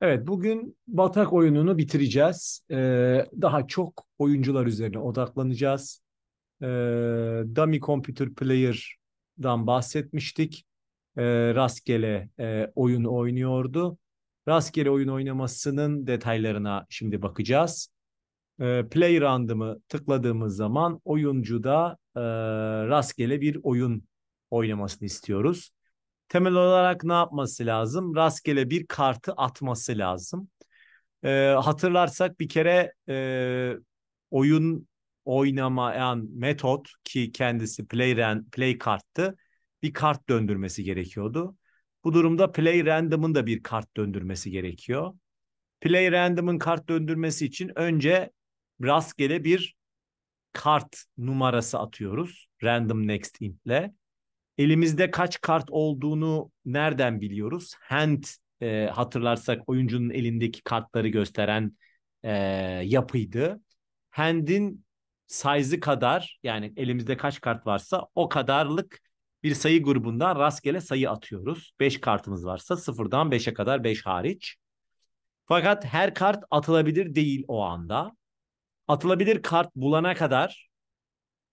Evet, bugün batak oyununu bitireceğiz. Ee, daha çok oyuncular üzerine odaklanacağız. Ee, dummy Computer Player'dan bahsetmiştik. Ee, rastgele e, oyun oynuyordu. Rastgele oyun oynamasının detaylarına şimdi bakacağız. Ee, play Random'ı tıkladığımız zaman oyuncuda e, rastgele bir oyun oynamasını istiyoruz temel olarak ne yapması lazım? Rastgele bir kartı atması lazım. E, hatırlarsak bir kere e, oyun oynamayan metot ki kendisi play, ran, play karttı bir kart döndürmesi gerekiyordu. Bu durumda play random'ın da bir kart döndürmesi gerekiyor. Play random'ın kart döndürmesi için önce rastgele bir kart numarası atıyoruz. Random next int'le. Elimizde kaç kart olduğunu nereden biliyoruz? Hand e, hatırlarsak oyuncunun elindeki kartları gösteren e, yapıydı. Hand'in size'ı kadar yani elimizde kaç kart varsa o kadarlık bir sayı grubundan rastgele sayı atıyoruz. 5 kartımız varsa 0'dan 5'e kadar 5 hariç. Fakat her kart atılabilir değil o anda. Atılabilir kart bulana kadar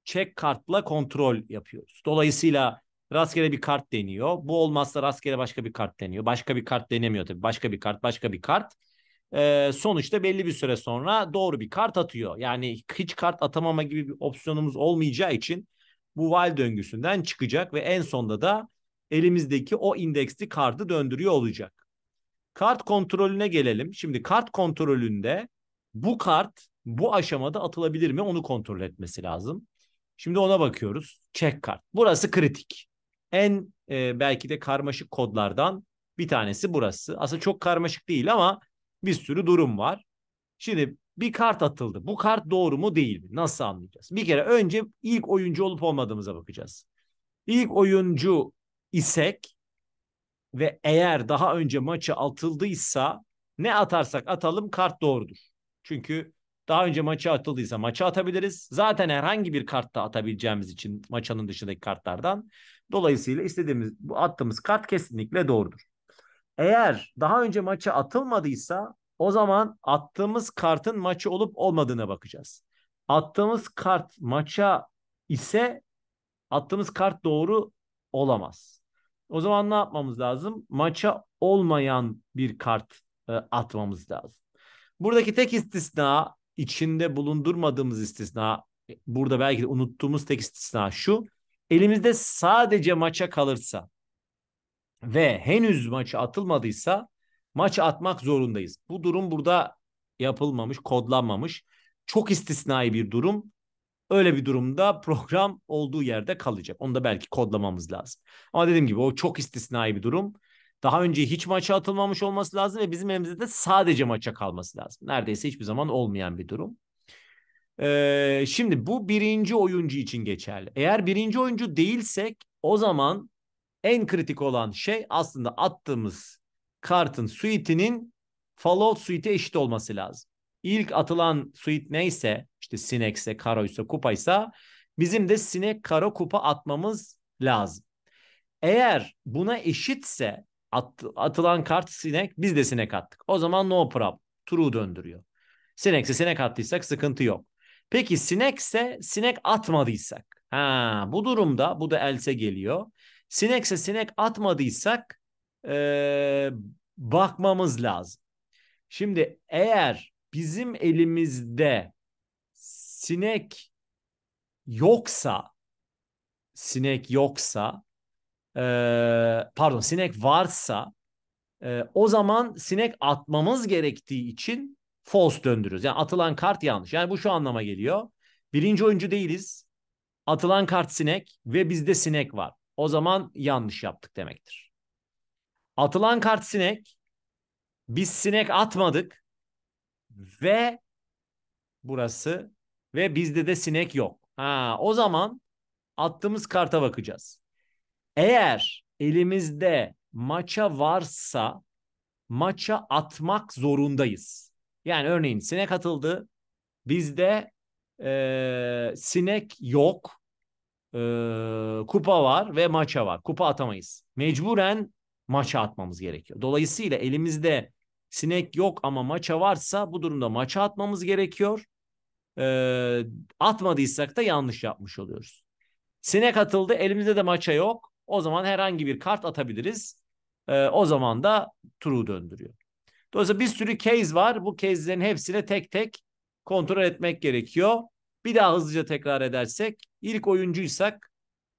check kartla kontrol yapıyoruz. Dolayısıyla Rastgele bir kart deniyor. Bu olmazsa rastgele başka bir kart deniyor. Başka bir kart denemiyor tabii. Başka bir kart, başka bir kart. Ee, sonuçta belli bir süre sonra doğru bir kart atıyor. Yani hiç kart atamama gibi bir opsiyonumuz olmayacağı için bu while döngüsünden çıkacak ve en sonda da elimizdeki o indeksli kartı döndürüyor olacak. Kart kontrolüne gelelim. Şimdi kart kontrolünde bu kart bu aşamada atılabilir mi onu kontrol etmesi lazım. Şimdi ona bakıyoruz. Check kart. Burası kritik en e, belki de karmaşık kodlardan bir tanesi burası. Aslında çok karmaşık değil ama bir sürü durum var. Şimdi bir kart atıldı. Bu kart doğru mu değil mi? Nasıl anlayacağız? Bir kere önce ilk oyuncu olup olmadığımıza bakacağız. İlk oyuncu isek ve eğer daha önce maçı atıldıysa ne atarsak atalım kart doğrudur. Çünkü daha önce maça atıldıysa maça atabiliriz. Zaten herhangi bir kartta atabileceğimiz için maçanın dışındaki kartlardan. Dolayısıyla istediğimiz bu attığımız kart kesinlikle doğrudur. Eğer daha önce maça atılmadıysa o zaman attığımız kartın maçı olup olmadığına bakacağız. Attığımız kart maça ise attığımız kart doğru olamaz. O zaman ne yapmamız lazım? Maça olmayan bir kart e, atmamız lazım. Buradaki tek istisna içinde bulundurmadığımız istisna e, burada belki de unuttuğumuz tek istisna şu. Elimizde sadece maça kalırsa ve henüz maça atılmadıysa maça atmak zorundayız. Bu durum burada yapılmamış, kodlanmamış. Çok istisnai bir durum. Öyle bir durumda program olduğu yerde kalacak. Onu da belki kodlamamız lazım. Ama dediğim gibi o çok istisnai bir durum. Daha önce hiç maça atılmamış olması lazım ve bizim elimizde de sadece maça kalması lazım. Neredeyse hiçbir zaman olmayan bir durum. Ee, şimdi bu birinci oyuncu için geçerli. Eğer birinci oyuncu değilsek o zaman en kritik olan şey aslında attığımız kartın suite'inin fallout suite'e eşit olması lazım. İlk atılan suite neyse işte sinekse, karoysa, kupaysa bizim de sinek, karo, kupa atmamız lazım. Eğer buna eşitse At, atılan kart sinek biz de sinek attık. O zaman no problem. True döndürüyor. Sinekse sinek attıysak sıkıntı yok. Peki sinekse sinek atmadıysak. Ha, bu durumda bu da else geliyor. Sinekse sinek atmadıysak ee, bakmamız lazım. Şimdi eğer bizim elimizde sinek yoksa sinek yoksa e, pardon sinek varsa e, o zaman sinek atmamız gerektiği için false döndürüyoruz. Yani atılan kart yanlış. Yani bu şu anlama geliyor. Birinci oyuncu değiliz. Atılan kart sinek ve bizde sinek var. O zaman yanlış yaptık demektir. Atılan kart sinek. Biz sinek atmadık ve burası ve bizde de sinek yok. Ha, o zaman attığımız karta bakacağız. Eğer elimizde maça varsa maça atmak zorundayız. Yani örneğin sinek atıldı. Bizde e, sinek yok. E, kupa var ve maça var. Kupa atamayız. Mecburen maça atmamız gerekiyor. Dolayısıyla elimizde sinek yok ama maça varsa bu durumda maça atmamız gerekiyor. E, atmadıysak da yanlış yapmış oluyoruz. Sinek atıldı elimizde de maça yok. O zaman herhangi bir kart atabiliriz. E, o zaman da true döndürüyor. Dolayısıyla bir sürü case var. Bu case'lerin hepsine tek tek kontrol etmek gerekiyor. Bir daha hızlıca tekrar edersek ilk oyuncuysak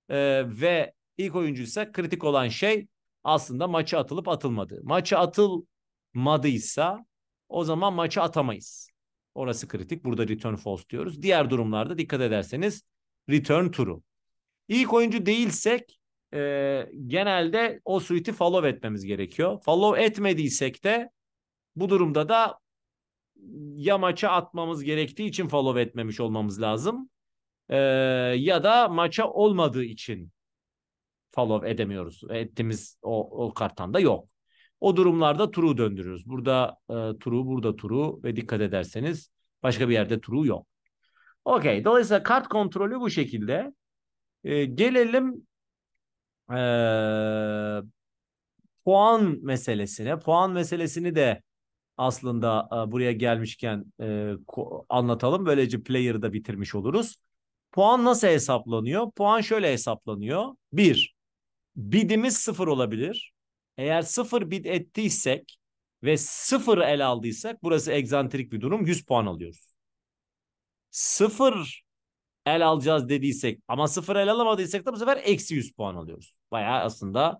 e, ve ilk oyuncuysak kritik olan şey aslında maçı atılıp atılmadı. Maçı atılmadıysa o zaman maçı atamayız. Orası kritik. Burada return false diyoruz. Diğer durumlarda dikkat ederseniz return true. İlk oyuncu değilsek e, genelde o suiti follow etmemiz gerekiyor. Follow etmediysek de bu durumda da ya maça atmamız gerektiği için follow etmemiş olmamız lazım e, ya da maça olmadığı için follow edemiyoruz. Ettiğimiz o, o kartan da yok. O durumlarda turu döndürüyoruz. Burada e, turu, burada turu ve dikkat ederseniz başka bir yerde turu yok. Okey. Dolayısıyla kart kontrolü bu şekilde. E, gelelim e, puan meselesine, puan meselesini de aslında e, buraya gelmişken e, anlatalım. Böylece player'ı da bitirmiş oluruz. Puan nasıl hesaplanıyor? Puan şöyle hesaplanıyor. Bir, bidimiz sıfır olabilir. Eğer sıfır bid ettiysek ve sıfır el aldıysak burası egzantrik bir durum 100 puan alıyoruz. Sıfır el alacağız dediysek ama sıfır el alamadıysak da bu sefer eksi 100 puan alıyoruz. Bayağı aslında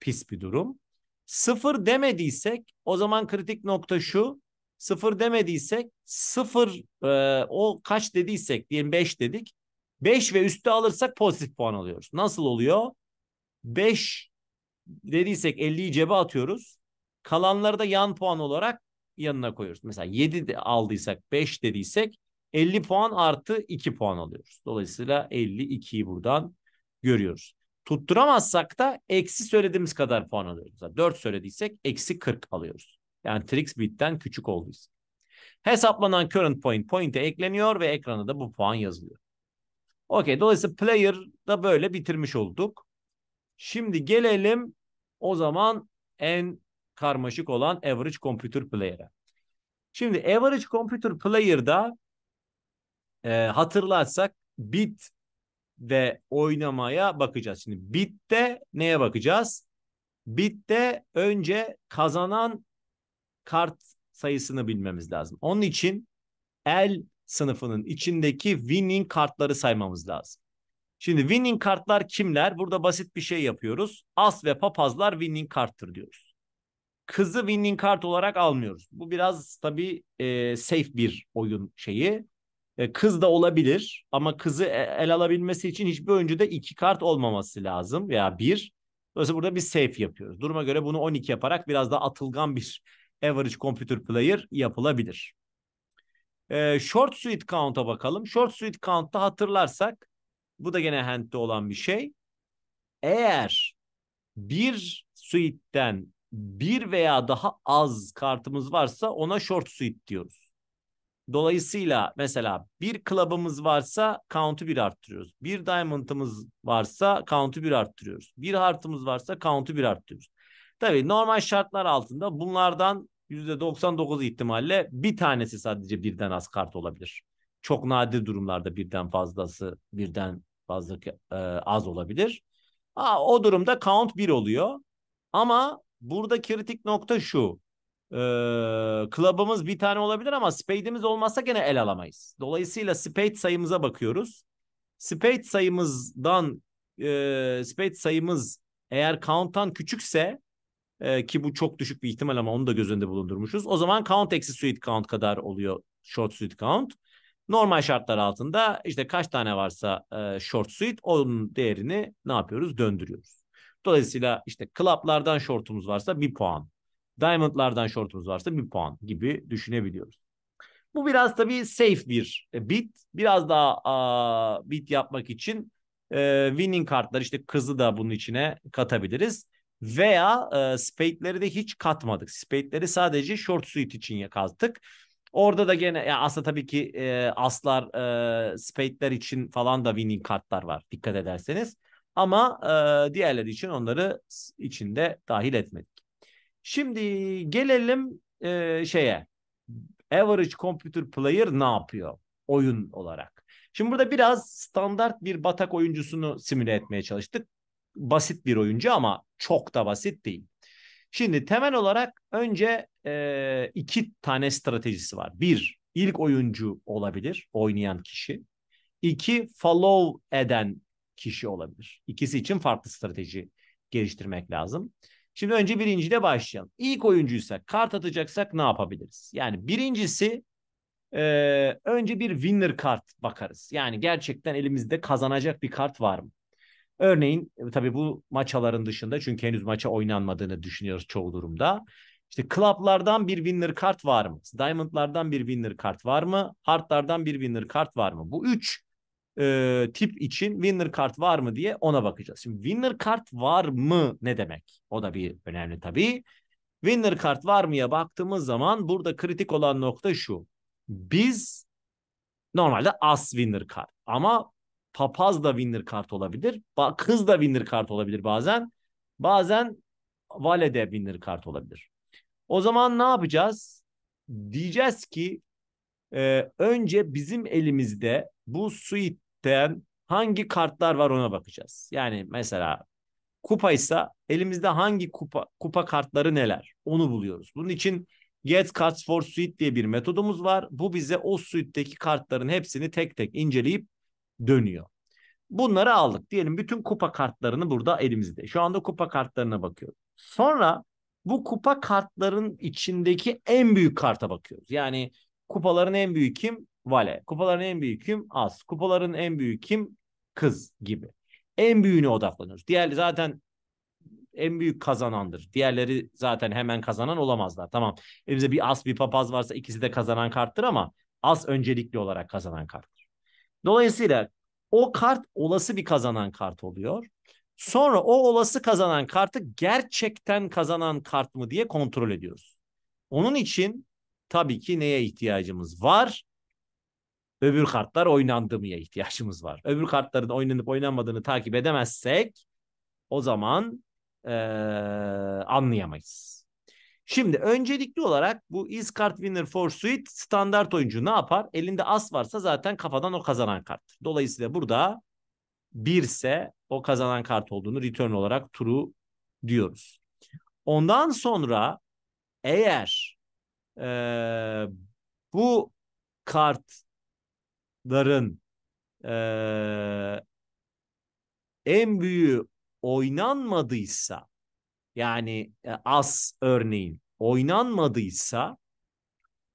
pis bir durum. Sıfır demediysek o zaman kritik nokta şu. Sıfır demediysek sıfır e, o kaç dediysek diyelim 5 dedik. 5 ve üstü alırsak pozitif puan alıyoruz. Nasıl oluyor? 5 dediysek 50'yi cebe atıyoruz. Kalanları da yan puan olarak yanına koyuyoruz. Mesela 7 aldıysak 5 dediysek 50 puan artı 2 puan alıyoruz. Dolayısıyla 52'yi buradan görüyoruz. Tutturamazsak da eksi söylediğimiz kadar puan alıyoruz. 4 söylediysek eksi 40 alıyoruz. Yani Trix Bit'ten küçük olduysa. Hesaplanan current point point'e ekleniyor ve ekrana da bu puan yazılıyor. Okey dolayısıyla player da böyle bitirmiş olduk. Şimdi gelelim o zaman en karmaşık olan average computer player'e. Şimdi average computer player'da e, hatırlarsak bit ve oynamaya bakacağız. Şimdi bitte neye bakacağız? Bitte önce kazanan kart sayısını bilmemiz lazım. Onun için el sınıfının içindeki winning kartları saymamız lazım. Şimdi winning kartlar kimler? Burada basit bir şey yapıyoruz. As ve papazlar winning karttır diyoruz. Kızı winning kart olarak almıyoruz. Bu biraz tabii e, safe bir oyun şeyi. E, kız da olabilir ama kızı e, el alabilmesi için hiçbir oyuncuda iki kart olmaması lazım veya bir. Dolayısıyla burada bir safe yapıyoruz. Duruma göre bunu 12 yaparak biraz daha atılgan bir average computer player yapılabilir. Ee, short suite count'a bakalım. Short suite count'ta hatırlarsak bu da gene hand'de olan bir şey. Eğer bir suite'den bir veya daha az kartımız varsa ona short suite diyoruz. Dolayısıyla mesela bir club'ımız varsa count'u bir arttırıyoruz. Bir diamond'ımız varsa count'u bir arttırıyoruz. Bir heart'ımız varsa count'u bir arttırıyoruz. Tabii normal şartlar altında bunlardan %99 ihtimalle bir tanesi sadece birden az kart olabilir. Çok nadir durumlarda birden fazlası birden fazla e, az olabilir. Aa, o durumda count 1 oluyor. Ama burada kritik nokta şu e, club'ımız bir tane olabilir ama spade'imiz olmazsa gene el alamayız. Dolayısıyla spade sayımıza bakıyoruz. Spade sayımızdan e, spade sayımız eğer count'tan küçükse e, ki bu çok düşük bir ihtimal ama onu da göz önünde bulundurmuşuz. O zaman count eksi suit count kadar oluyor short suit count. Normal şartlar altında işte kaç tane varsa e, short suit onun değerini ne yapıyoruz? Döndürüyoruz. Dolayısıyla işte club'lardan short'umuz varsa bir puan. Diamondlardan shortumuz varsa bir puan gibi düşünebiliyoruz. Bu biraz tabii safe bir e, bit. Biraz daha a, bit yapmak için e, winning kartlar işte kızı da bunun içine katabiliriz. Veya e, spade'leri de hiç katmadık. Spade'leri sadece short suit için kattık. Orada da gene ya aslında tabii ki e, aslar, e, spade'ler için falan da winning kartlar var dikkat ederseniz. Ama e, diğerleri için onları içinde dahil etmedik. Şimdi gelelim e, şeye. Average Computer Player ne yapıyor oyun olarak? Şimdi burada biraz standart bir batak oyuncusunu simüle etmeye çalıştık. Basit bir oyuncu ama çok da basit değil. Şimdi temel olarak önce e, iki tane stratejisi var. Bir, ilk oyuncu olabilir oynayan kişi. İki, follow eden kişi olabilir. İkisi için farklı strateji geliştirmek lazım. Şimdi önce birincide başlayalım. İlk oyuncuysak kart atacaksak ne yapabiliriz? Yani birincisi e, önce bir winner kart bakarız. Yani gerçekten elimizde kazanacak bir kart var mı? Örneğin e, tabii bu maçaların dışında çünkü henüz maça oynanmadığını düşünüyoruz çoğu durumda. İşte club'lardan bir winner kart var mı? Diamond'lardan bir winner kart var mı? Heart'lardan bir winner kart var mı? Bu üç e, tip için winner kart var mı diye ona bakacağız. Şimdi winner kart var mı ne demek? O da bir önemli tabii. Winner kart var mıya baktığımız zaman burada kritik olan nokta şu. Biz normalde as winner kart ama papaz da winner kart olabilir. Kız da winner kart olabilir bazen. Bazen vale de winner kart olabilir. O zaman ne yapacağız? Diyeceğiz ki e, önce bizim elimizde bu suite açıklayan hangi kartlar var ona bakacağız. Yani mesela kupa ise elimizde hangi kupa kupa kartları neler onu buluyoruz. Bunun için Get Cards for Suite diye bir metodumuz var. Bu bize o suite'deki kartların hepsini tek tek inceleyip dönüyor. Bunları aldık. Diyelim bütün kupa kartlarını burada elimizde. Şu anda kupa kartlarına bakıyoruz. Sonra bu kupa kartların içindeki en büyük karta bakıyoruz. Yani kupaların en büyük kim? vale. Kupaların en büyük kim? Az. Kupaların en büyük kim? Kız gibi. En büyüğüne odaklanıyoruz. Diğer zaten en büyük kazanandır. Diğerleri zaten hemen kazanan olamazlar. Tamam. Elimizde bir as bir papaz varsa ikisi de kazanan karttır ama as öncelikli olarak kazanan karttır. Dolayısıyla o kart olası bir kazanan kart oluyor. Sonra o olası kazanan kartı gerçekten kazanan kart mı diye kontrol ediyoruz. Onun için tabii ki neye ihtiyacımız var? öbür kartlar oynandı mıya ihtiyacımız var. Öbür kartların oynanıp oynanmadığını takip edemezsek o zaman ee, anlayamayız. Şimdi öncelikli olarak bu is kart winner for suite standart oyuncu ne yapar? Elinde as varsa zaten kafadan o kazanan kart. Dolayısıyla burada birse o kazanan kart olduğunu return olarak true diyoruz. Ondan sonra eğer e, bu kart ların e, en büyüğü oynanmadıysa yani e, as örneğin oynanmadıysa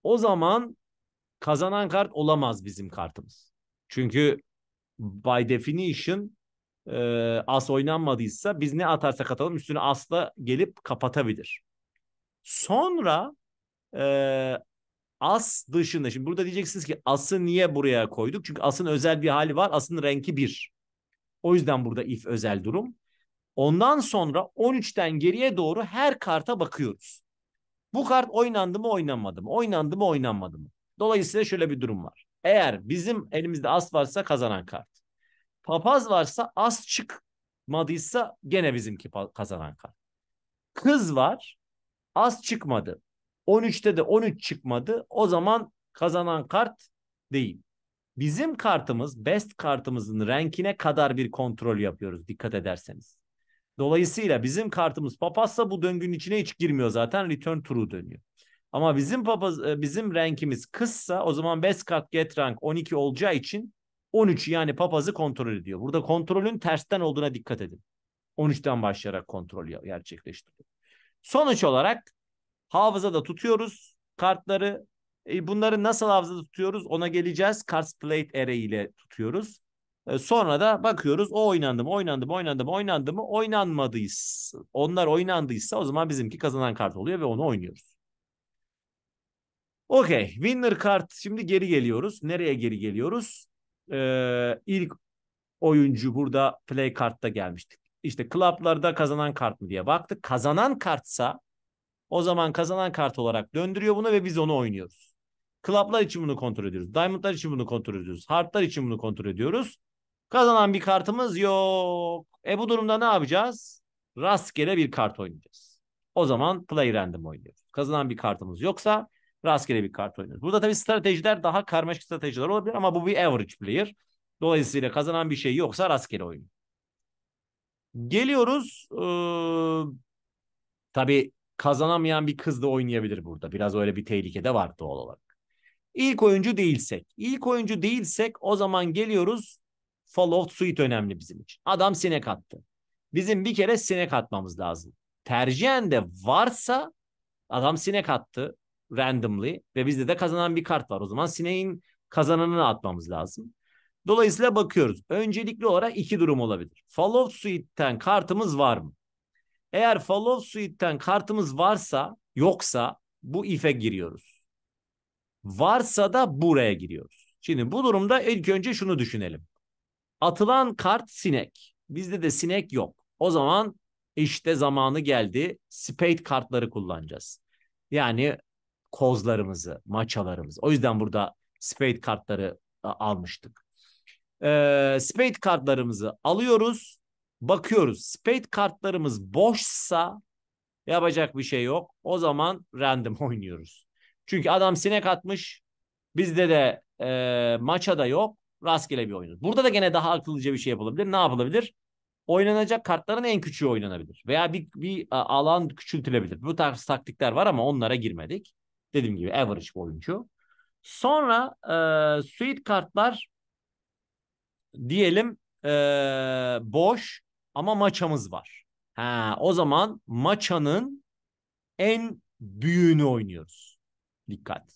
o zaman kazanan kart olamaz bizim kartımız. Çünkü by definition e, as oynanmadıysa biz ne atarsak atalım üstüne asla gelip kapatabilir. Sonra e, as dışında. Şimdi burada diyeceksiniz ki ası niye buraya koyduk? Çünkü asın özel bir hali var. Asın renki bir. O yüzden burada if özel durum. Ondan sonra 13'ten geriye doğru her karta bakıyoruz. Bu kart oynandı mı oynanmadı mı? Oynandı mı oynanmadı mı? Dolayısıyla şöyle bir durum var. Eğer bizim elimizde as varsa kazanan kart. Papaz varsa as çıkmadıysa gene bizimki kazanan kart. Kız var. As çıkmadı. 13'te de 13 çıkmadı. O zaman kazanan kart değil. Bizim kartımız best kartımızın renkine kadar bir kontrol yapıyoruz dikkat ederseniz. Dolayısıyla bizim kartımız papazsa bu döngünün içine hiç girmiyor zaten return true dönüyor. Ama bizim papaz e, bizim renkimiz kızsa o zaman best kart get rank 12 olacağı için 13 yani papazı kontrol ediyor. Burada kontrolün tersten olduğuna dikkat edin. 13'ten başlayarak kontrol gerçekleştiriyor. Sonuç olarak Hafızada tutuyoruz kartları. E, bunları nasıl hafızada tutuyoruz ona geleceğiz. Cards Played Array ile tutuyoruz. E, sonra da bakıyoruz o oynandı mı oynandı mı oynandı mı oynandı mı oynanmadıysa. Onlar oynandıysa o zaman bizimki kazanan kart oluyor ve onu oynuyoruz. Okey. Winner kart. Şimdi geri geliyoruz. Nereye geri geliyoruz? Ee, ilk oyuncu burada play kartta gelmiştik. İşte klaplarda kazanan kart mı diye baktık. Kazanan kartsa o zaman kazanan kart olarak döndürüyor bunu ve biz onu oynuyoruz. Klaplar için bunu kontrol ediyoruz. Diamondlar için bunu kontrol ediyoruz. Hardlar için bunu kontrol ediyoruz. Kazanan bir kartımız yok. E bu durumda ne yapacağız? Rastgele bir kart oynayacağız. O zaman play random oynuyoruz. Kazanan bir kartımız yoksa rastgele bir kart oynuyoruz. Burada tabii stratejiler daha karmaşık stratejiler olabilir ama bu bir average player. Dolayısıyla kazanan bir şey yoksa rastgele oynuyor. Geliyoruz. Ee, tabii kazanamayan bir kız da oynayabilir burada. Biraz öyle bir tehlike de var doğal olarak. İlk oyuncu değilsek, ilk oyuncu değilsek o zaman geliyoruz follow suit önemli bizim için. Adam sinek attı. Bizim bir kere sinek atmamız lazım. Tercihen de varsa adam sinek attı randomly ve bizde de kazanan bir kart var. O zaman sineğin kazananını atmamız lazım. Dolayısıyla bakıyoruz. Öncelikli olarak iki durum olabilir. Follow suitten kartımız var mı? Eğer follow suite'ten kartımız varsa yoksa bu if'e giriyoruz. Varsa da buraya giriyoruz. Şimdi bu durumda ilk önce şunu düşünelim. Atılan kart sinek. Bizde de sinek yok. O zaman işte zamanı geldi. Spade kartları kullanacağız. Yani kozlarımızı, maçalarımızı. O yüzden burada spade kartları almıştık. Ee, spade kartlarımızı alıyoruz bakıyoruz. Spade kartlarımız boşsa yapacak bir şey yok. O zaman random oynuyoruz. Çünkü adam sinek atmış. Bizde de e, maça da yok. Rastgele bir oynuyoruz. Burada da gene daha akıllıca bir şey yapılabilir. Ne yapılabilir? Oynanacak kartların en küçüğü oynanabilir. Veya bir, bir alan küçültülebilir. Bu tarz taktikler var ama onlara girmedik. Dediğim gibi average bir oyuncu. Sonra e, suite kartlar diyelim e, boş ama maçamız var. Ha, o zaman maçanın en büyüğünü oynuyoruz. Dikkat.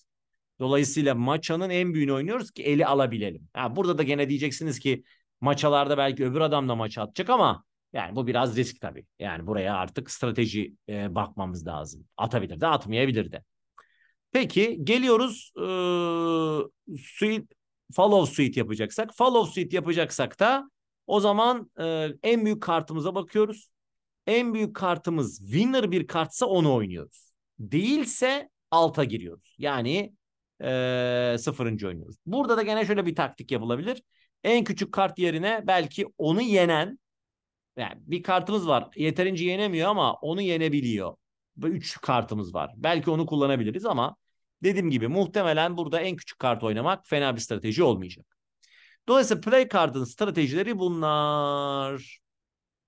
Dolayısıyla maçanın en büyüğünü oynuyoruz ki eli alabilelim. Ha, burada da gene diyeceksiniz ki maçalarda belki öbür adam da maç atacak ama yani bu biraz risk tabii. Yani buraya artık strateji e, bakmamız lazım. Atabilir de atmayabilir de. Peki geliyoruz e, suite, follow suite yapacaksak. Follow suite yapacaksak da o zaman e, en büyük kartımıza bakıyoruz. En büyük kartımız winner bir kartsa onu oynuyoruz. Değilse alta giriyoruz. Yani e, sıfırıncı oynuyoruz. Burada da gene şöyle bir taktik yapılabilir. En küçük kart yerine belki onu yenen yani bir kartımız var. Yeterince yenemiyor ama onu yenebiliyor. Üç kartımız var. Belki onu kullanabiliriz ama dediğim gibi muhtemelen burada en küçük kart oynamak fena bir strateji olmayacak. Dolayısıyla play card'ın stratejileri bunlar.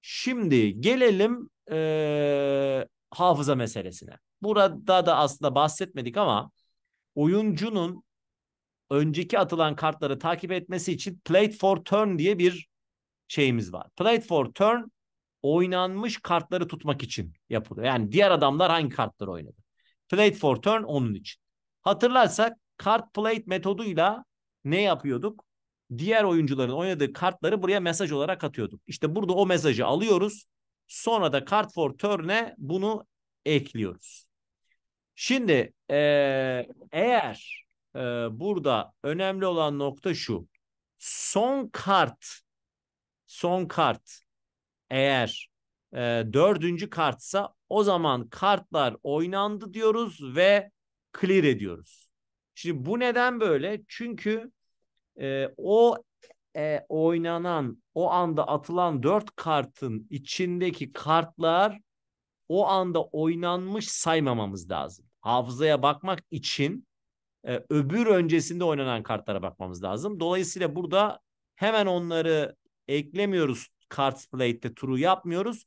Şimdi gelelim e, hafıza meselesine. Burada da aslında bahsetmedik ama oyuncunun önceki atılan kartları takip etmesi için played for turn diye bir şeyimiz var. Played for turn oynanmış kartları tutmak için yapılıyor. Yani diğer adamlar hangi kartları oynadı? Played for turn onun için. Hatırlarsak kart played metoduyla ne yapıyorduk? diğer oyuncuların oynadığı kartları buraya mesaj olarak atıyorduk. İşte burada o mesajı alıyoruz. Sonra da kart for turn'e bunu ekliyoruz. Şimdi e, eğer e, burada önemli olan nokta şu. Son kart son kart eğer e, dördüncü kartsa o zaman kartlar oynandı diyoruz ve clear ediyoruz. Şimdi bu neden böyle? Çünkü e, o e, oynanan o anda atılan dört kartın içindeki kartlar o anda oynanmış saymamamız lazım. Hafızaya bakmak için e, öbür öncesinde oynanan kartlara bakmamız lazım. Dolayısıyla burada hemen onları eklemiyoruz kart plate'de turu yapmıyoruz.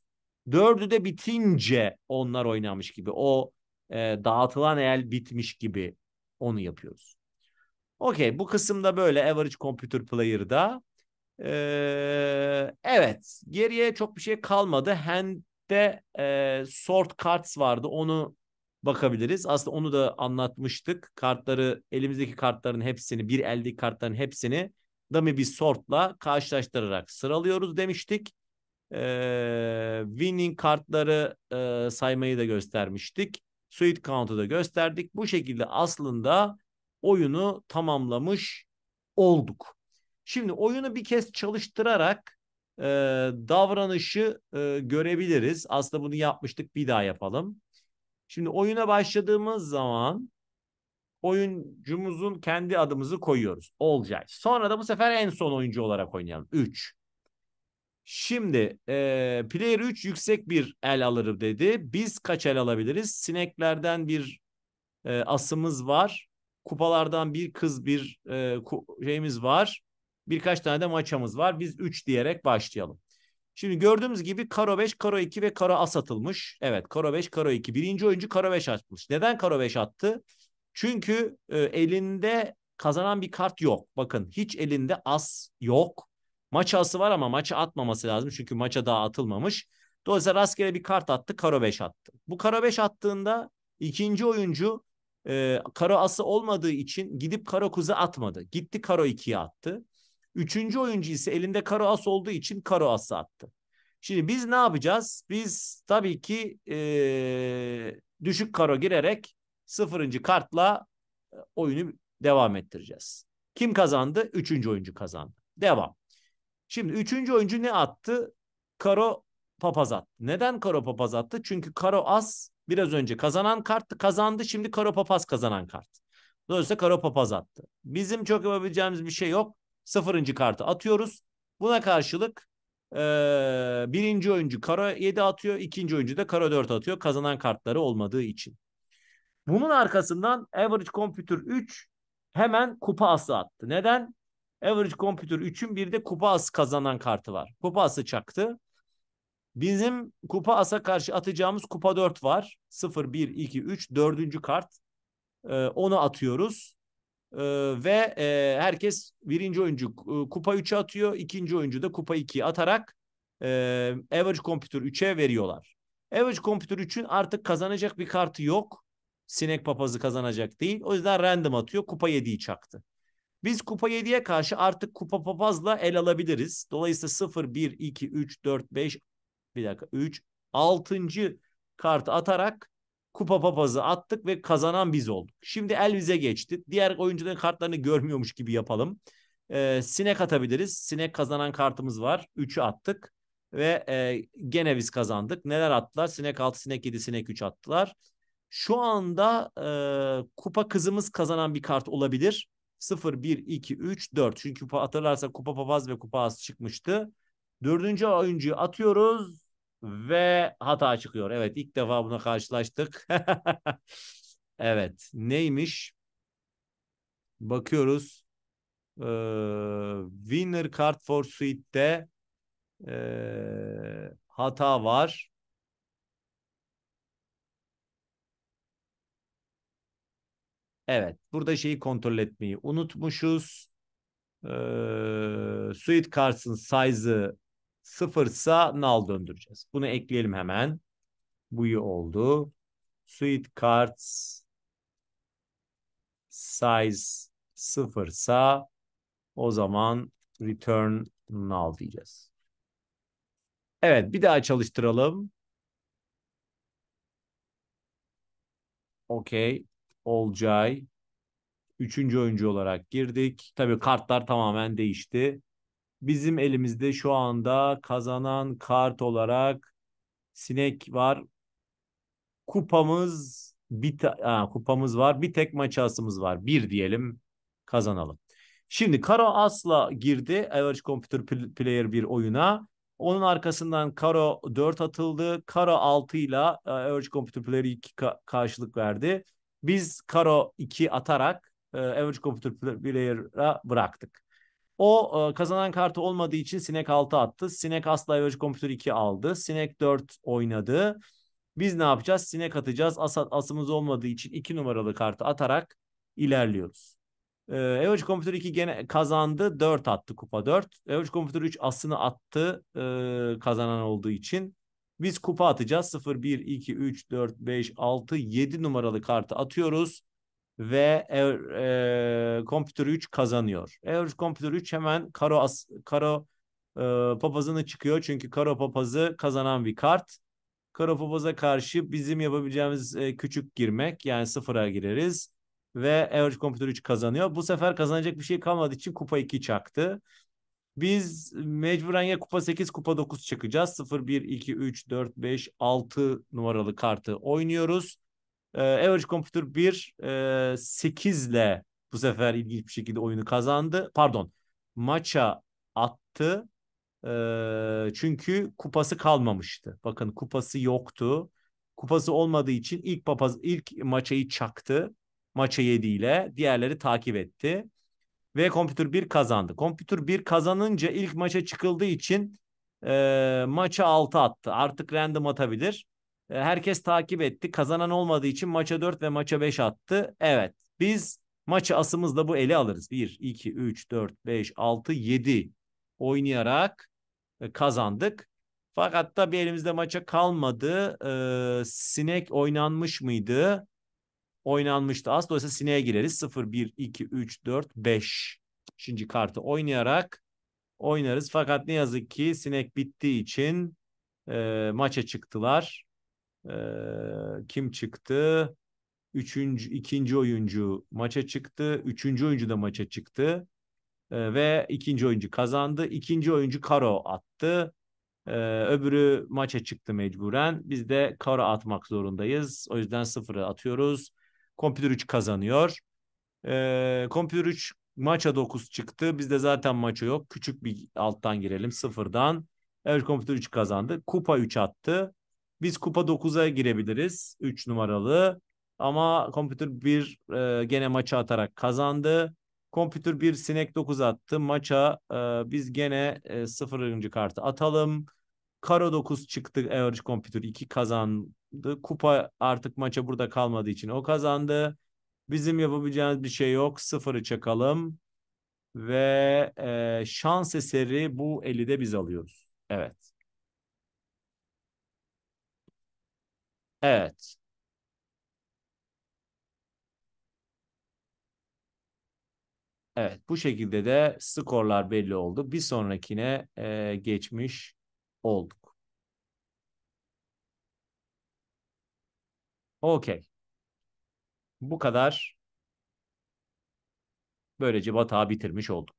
Dördü de bitince onlar oynamış gibi o e, dağıtılan el bitmiş gibi onu yapıyoruz. Okey bu kısımda böyle average computer player'da. Ee, evet geriye çok bir şey kalmadı. Hand'de e, sort cards vardı onu bakabiliriz. Aslında onu da anlatmıştık. Kartları elimizdeki kartların hepsini bir eldeki kartların hepsini dummy bir sortla karşılaştırarak sıralıyoruz demiştik. Ee, winning kartları e, saymayı da göstermiştik. Suit count'u da gösterdik. Bu şekilde aslında oyunu tamamlamış olduk. Şimdi oyunu bir kez çalıştırarak e, davranışı e, görebiliriz. Aslında bunu yapmıştık bir daha yapalım. Şimdi oyuna başladığımız zaman oyuncumuzun kendi adımızı koyuyoruz. Olcay. Sonra da bu sefer en son oyuncu olarak oynayalım. 3. Şimdi e, player 3 yüksek bir el alır dedi. Biz kaç el alabiliriz? Sineklerden bir e, asımız var kupalardan bir kız bir e, şeyimiz var. Birkaç tane de maçımız var. Biz 3 diyerek başlayalım. Şimdi gördüğümüz gibi karo 5, karo 2 ve karo as atılmış. Evet karo 5, karo 2. Birinci oyuncu karo 5 atmış. Neden karo 5 attı? Çünkü e, elinde kazanan bir kart yok. Bakın hiç elinde as yok. Maç ası var ama maça atmaması lazım. Çünkü maça daha atılmamış. Dolayısıyla rastgele bir kart attı. Karo 5 attı. Bu karo 5 attığında ikinci oyuncu e, karo ası olmadığı için gidip karo kuzu atmadı. Gitti karo ikiye attı. Üçüncü oyuncu ise elinde karo as olduğu için karo ası attı. Şimdi biz ne yapacağız? Biz tabii ki e, düşük karo girerek sıfırıncı kartla e, oyunu devam ettireceğiz. Kim kazandı? Üçüncü oyuncu kazandı. Devam. Şimdi üçüncü oyuncu ne attı? Karo papaz attı. Neden karo papaz attı? Çünkü karo as Biraz önce kazanan kart kazandı. Şimdi Karo Papaz kazanan kart. Dolayısıyla Karo Papaz attı. Bizim çok yapabileceğimiz bir şey yok. Sıfırıncı kartı atıyoruz. Buna karşılık e, birinci oyuncu Karo 7 atıyor. ikinci oyuncu da Karo 4 atıyor. Kazanan kartları olmadığı için. Bunun arkasından Average Computer 3 hemen kupa ası attı. Neden? Average Computer 3'ün bir de kupa ası kazanan kartı var. Kupa ası çaktı. Bizim kupa asa karşı atacağımız kupa 4 var. 0, 1, 2, 3, 4. kart. Ee, onu atıyoruz. Ee, ve e, herkes birinci oyuncu e, kupa 3'e atıyor. ikinci oyuncu da kupa 2'ye atarak e, average computer 3'e veriyorlar. Average computer 3'ün artık kazanacak bir kartı yok. Sinek papazı kazanacak değil. O yüzden random atıyor. Kupa 7'yi çaktı. Biz kupa 7'ye karşı artık kupa papazla el alabiliriz. Dolayısıyla 0, 1, 2, 3, 4, 5, bir dakika 3 6. kart atarak kupa papazı attık ve kazanan biz olduk. Şimdi Elvis'e geçti. Diğer oyuncuların kartlarını görmüyormuş gibi yapalım. Ee, sinek atabiliriz. Sinek kazanan kartımız var. 3'ü attık ve e, gene biz kazandık. Neler attılar? Sinek 6, sinek 7, sinek 3 attılar. Şu anda e, kupa kızımız kazanan bir kart olabilir. 0, 1, 2, 3, 4. Çünkü hatırlarsa kupa papaz ve kupa az çıkmıştı. Dördüncü oyuncuyu atıyoruz ve hata çıkıyor. Evet ilk defa buna karşılaştık. evet neymiş? Bakıyoruz. Ee, winner card for suite'de e, hata var. Evet. Burada şeyi kontrol etmeyi unutmuşuz. Ee, suite cards'ın size'ı Sıfırsa null döndüreceğiz. Bunu ekleyelim hemen. Bu iyi oldu. Sweet cards size sıfırsa o zaman return null diyeceğiz. Evet bir daha çalıştıralım. Okey. Olcay. Üçüncü oyuncu olarak girdik. Tabii kartlar tamamen değişti. Bizim elimizde şu anda kazanan kart olarak sinek var. Kupamız bir ha, kupamız var. Bir tek maç asımız var. Bir diyelim kazanalım. Şimdi Karo Asla girdi Average Computer Player bir oyuna. Onun arkasından Karo 4 atıldı. Karo 6 ile e, Average Computer Player 2 ka- karşılık verdi. Biz Karo 2 atarak e, Average Computer Player'a bıraktık. O e, kazanan kartı olmadığı için sinek 6 attı. Sinek asla average computer 2 aldı. Sinek 4 oynadı. Biz ne yapacağız? Sinek atacağız. As, asımız olmadığı için 2 numaralı kartı atarak ilerliyoruz. E, average computer 2 gene kazandı. 4 attı kupa 4. Average computer 3 asını attı e, kazanan olduğu için. Biz kupa atacağız. 0, 1, 2, 3, 4, 5, 6, 7 numaralı kartı atıyoruz ve e, Computer 3 kazanıyor. Average Computer 3 hemen Karo as, Karo e, papazını çıkıyor çünkü Karo papazı kazanan bir kart. Karo papaza karşı bizim yapabileceğimiz e, küçük girmek yani sıfıra gireriz ve Average Computer 3 kazanıyor. Bu sefer kazanacak bir şey kalmadığı için kupa 2 çaktı. Biz mecburen ya kupa 8 kupa 9 çıkacağız. 0, 1, 2, 3, 4, 5, 6 numaralı kartı oynuyoruz. E, Average Computer 1 e, 8 ile bu sefer ilginç bir şekilde oyunu kazandı. Pardon maça attı. E, çünkü kupası kalmamıştı. Bakın kupası yoktu. Kupası olmadığı için ilk papaz ilk maçayı çaktı. Maça 7 ile diğerleri takip etti. Ve Computer 1 kazandı. Computer 1 kazanınca ilk maça çıkıldığı için e, maça 6 attı. Artık random atabilir. E, herkes takip etti. Kazanan olmadığı için maça 4 ve maça 5 attı. Evet biz maçı asımızda bu eli alırız. 1, 2, 3, 4, 5, 6, 7 oynayarak e, kazandık. Fakat da bir elimizde maça kalmadı. E, sinek oynanmış mıydı? Oynanmıştı. Az dolayısıyla sineğe gireriz. 0, 1, 2, 3, 4, 5. Şimdi kartı oynayarak oynarız. Fakat ne yazık ki sinek bittiği için maça çıktılar e, kim çıktı? Üçüncü, ikinci oyuncu maça çıktı. Üçüncü oyuncu da maça çıktı. E, ve ikinci oyuncu kazandı. İkinci oyuncu karo attı. E, öbürü maça çıktı mecburen. Biz de karo atmak zorundayız. O yüzden sıfırı atıyoruz. Computer 3 kazanıyor. E, Computer 3 maça 9 çıktı. Bizde zaten maça yok. Küçük bir alttan girelim sıfırdan. Evet Computer 3 kazandı. Kupa 3 attı. Biz kupa 9'a girebiliriz 3 numaralı. Ama Computer 1 e, gene maçı atarak kazandı. Computer 1 sinek 9 attı. Maça e, biz gene e, 0. kartı atalım. Karo 9 çıktı. Average Computer 2 kazandı. Kupa artık maça burada kalmadığı için o kazandı. Bizim yapabileceğimiz bir şey yok. 0'ı çakalım. Ve e, şans eseri bu eli biz alıyoruz. Evet. Evet. Evet bu şekilde de skorlar belli oldu. Bir sonrakine e, geçmiş olduk. Okey. Bu kadar. Böylece batağı bitirmiş olduk.